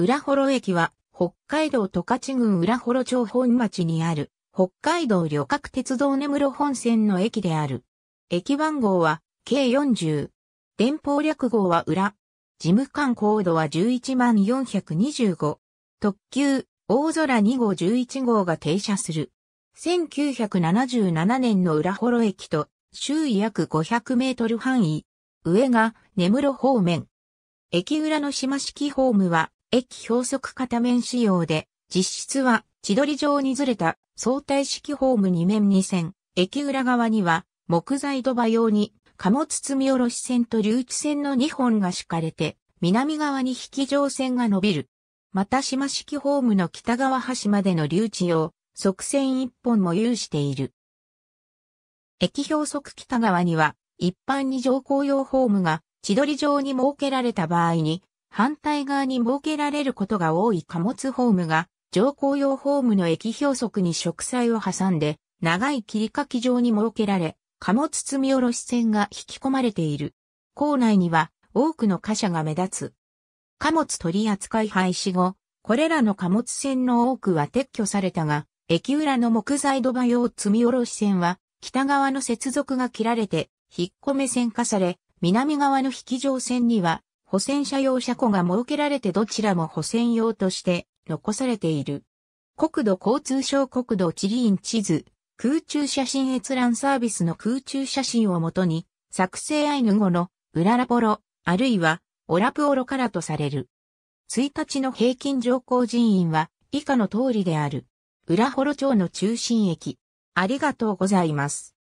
浦幌駅は、北海道十勝郡浦幌町本町にある、北海道旅客鉄道根室本線の駅である。駅番号は、計40。電報略号は裏。事務官コードは11425。特急、大空2号11号が停車する。1977年の浦幌駅と、周囲約500メートル範囲。上が、根室方面。駅裏の島式ホームは、液表側片面仕様で、実質は地取り状にずれた相対式ホーム2面2線、駅裏側には木材土場用に貨物積み下ろし線と留置線の2本が敷かれて、南側に引き上線が伸びる。また島式ホームの北側端までの留置用、側線1本も有している。駅表側北側には、一般に乗降用ホームが地取りに設けられた場合に、反対側に設けられることが多い貨物ホームが、乗降用ホームの駅標速に植栽を挟んで、長い切り欠き状に設けられ、貨物積み下ろし線が引き込まれている。構内には多くの貨車が目立つ。貨物取扱廃止後、これらの貨物線の多くは撤去されたが、駅裏の木材土場用積み下ろし線は、北側の接続が切られて、引っ込め線化され、南側の引き上線には保線車用車庫が設けられてどちらも保線用として残されている。国土交通省国土地理院地図、空中写真閲覧サービスの空中写真をもとに、作成アイヌ語のウララポロ、あるいはオラプオロからとされる。1日の平均乗降人員は以下の通りである。ウラホロ町の中心駅。ありがとうございます。